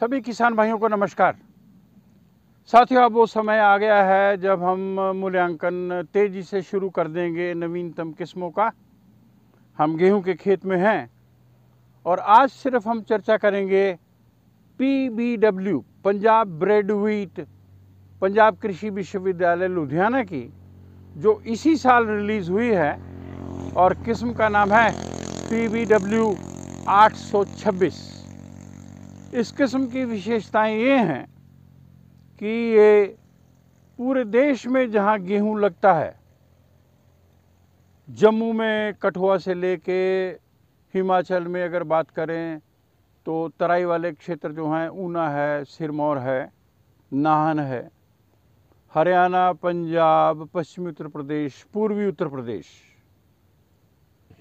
सभी किसान भाइयों को नमस्कार साथियों अब वो समय आ गया है जब हम मूल्यांकन तेज़ी से शुरू कर देंगे नवीनतम किस्मों का हम गेहूं के खेत में हैं और आज सिर्फ हम चर्चा करेंगे P B W Punjab bread wheat Punjab Krishi Vishwavidyalaya Ludhiana की जो इसी साल रिलीज़ हुई है और किस्म का नाम है पी बी डब्ल्यू आठ सौ छब्बीस इस किस्म की विशेषताएं ये हैं कि ये पूरे देश में जहाँ गेहूँ लगता है जम्मू में कठुआ से लेके हिमाचल में अगर बात करें तो तराई वाले क्षेत्र जो हैं ऊना है सिरमौर है नाहन है हरियाणा पंजाब पश्चिमी उत्तर प्रदेश पूर्वी उत्तर प्रदेश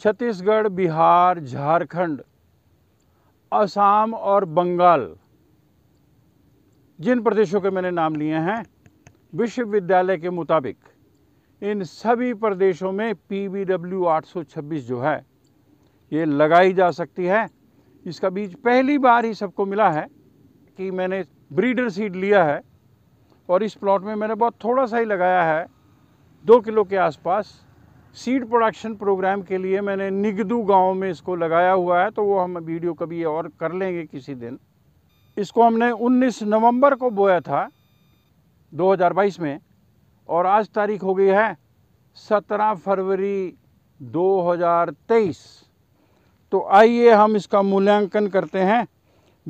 छत्तीसगढ़ बिहार झारखंड असम और बंगाल जिन प्रदेशों के मैंने नाम लिए हैं विश्वविद्यालय के मुताबिक इन सभी प्रदेशों में पी वी डब्ल्यू आठ सौ छब्बीस जो है ये लगाई जा सकती है इसका बीज पहली बार ही सबको मिला है कि मैंने ब्रीडर सीड लिया है और इस प्लॉट में मैंने बहुत थोड़ा सा ही लगाया है दो किलो के आसपास सीड प्रोडक्शन प्रोग्राम के लिए मैंने निगदू गांव में इसको लगाया हुआ है तो वो हम वीडियो कभी और कर लेंगे किसी दिन इसको हमने 19 नवंबर को बोया था 2022 में और आज तारीख हो गई है 17 फरवरी 2023 तो आइए हम इसका मूल्यांकन करते हैं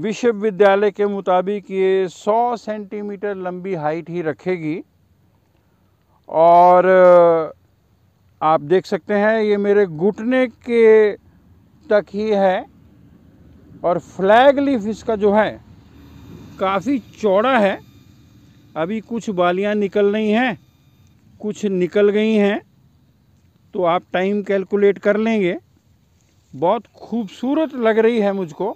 विश्वविद्यालय के मुताबिक ये 100 सेंटीमीटर लंबी हाइट ही रखेगी और आप देख सकते हैं ये मेरे घुटने के तक ही है और फ्लैग लीफ इसका जो है काफ़ी चौड़ा है अभी कुछ बालियां निकल रही हैं कुछ निकल गई हैं तो आप टाइम कैलकुलेट कर लेंगे बहुत खूबसूरत लग रही है मुझको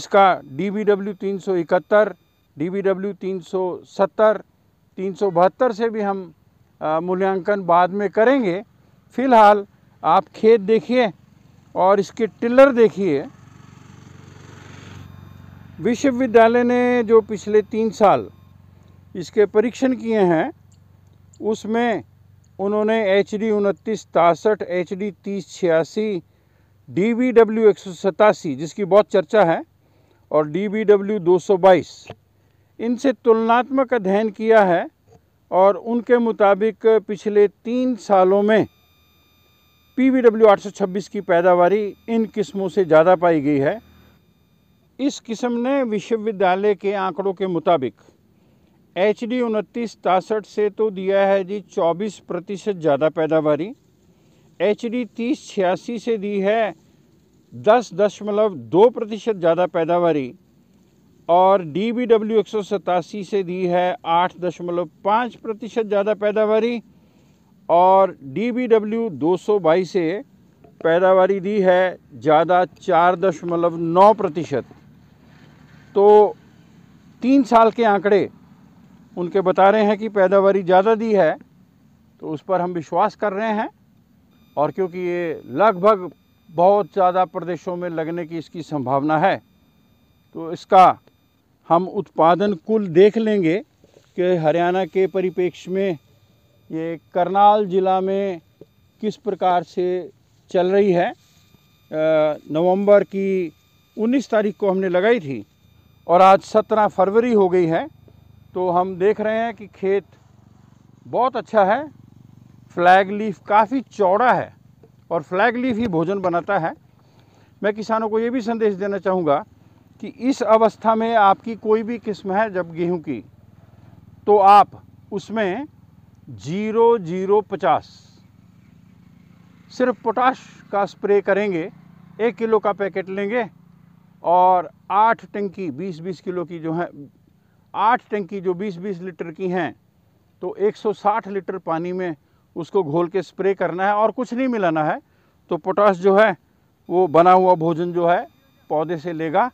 इसका डी बी डब्ल्यू तीन सौ इकहत्तर डी बी डब्ल्यू तीन सौ सत्तर तीन सौ बहत्तर से भी हम मूल्यांकन बाद में करेंगे फ़िलहाल आप खेत देखिए और इसके टिलर देखिए विश्वविद्यालय ने जो पिछले तीन साल इसके परीक्षण किए हैं उसमें उन्होंने एच डी उनतीस तासठ एच डी तीस छियासी डी बी डब्ल्यू एक सौ सतासी जिसकी बहुत चर्चा है और डी बी डब्ल्यू दो सौ बाईस इनसे तुलनात्मक अध्ययन किया है और उनके मुताबिक पिछले तीन सालों में पी वी डब्ल्यू आठ सौ छब्बीस की पैदावार इन किस्मों से ज़्यादा पाई गई है इस किस्म ने विश्वविद्यालय के आंकड़ों के मुताबिक एच डी उनतीस तासठ से तो दिया है जी चौबीस प्रतिशत ज़्यादा पैदावार एच डी तीस छियासी से दी है दस दशमलव दो प्रतिशत ज़्यादा पैदावारी और डी बी डब्ल्यू एक सौ सतासी से दी है आठ दशमलव पाँच प्रतिशत ज़्यादा पैदावारी और डी बी डब्ल्यू दो सौ बाईस से पैदावारी दी है ज़्यादा चार दशमलव नौ प्रतिशत तो तीन साल के आंकड़े उनके बता रहे हैं कि पैदावारी ज़्यादा दी है तो उस पर हम विश्वास कर रहे हैं और क्योंकि ये लगभग बहुत ज़्यादा प्रदेशों में लगने की इसकी संभावना है तो इसका हम उत्पादन कुल देख लेंगे कि हरियाणा के परिपेक्ष में ये करनाल ज़िला में किस प्रकार से चल रही है नवंबर की 19 तारीख को हमने लगाई थी और आज 17 फरवरी हो गई है तो हम देख रहे हैं कि खेत बहुत अच्छा है फ्लैग लीफ काफ़ी चौड़ा है और फ्लैग लीफ ही भोजन बनाता है मैं किसानों को ये भी संदेश देना चाहूँगा कि इस अवस्था में आपकी कोई भी किस्म है जब गेहूं की तो आप उसमें जीरो जीरो पचास सिर्फ पोटाश का स्प्रे करेंगे एक किलो का पैकेट लेंगे और आठ टंकी बीस बीस किलो की जो है आठ टंकी जो बीस बीस लीटर की हैं तो एक सौ साठ लीटर पानी में उसको घोल के स्प्रे करना है और कुछ नहीं मिलाना है तो पोटाश जो है वो बना हुआ भोजन जो है पौधे से लेगा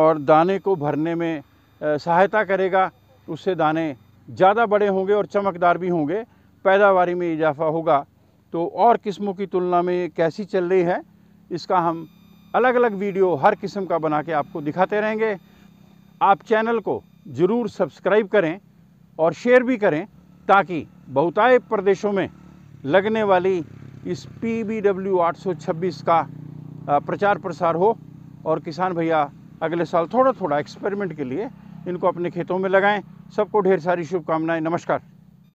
और दाने को भरने में सहायता करेगा उससे दाने ज़्यादा बड़े होंगे और चमकदार भी होंगे पैदावार में इजाफा होगा तो और किस्मों की तुलना में कैसी चल रही है इसका हम अलग अलग वीडियो हर किस्म का बना के आपको दिखाते रहेंगे आप चैनल को ज़रूर सब्सक्राइब करें और शेयर भी करें ताकि बहुतायत प्रदेशों में लगने वाली इस पी बी डब्ल्यू आठ सौ छब्बीस का प्रचार प्रसार हो और किसान भैया अगले साल थोड़ा थोड़ा एक्सपेरिमेंट के लिए इनको अपने खेतों में लगाएं सबको ढेर सारी शुभकामनाएं नमस्कार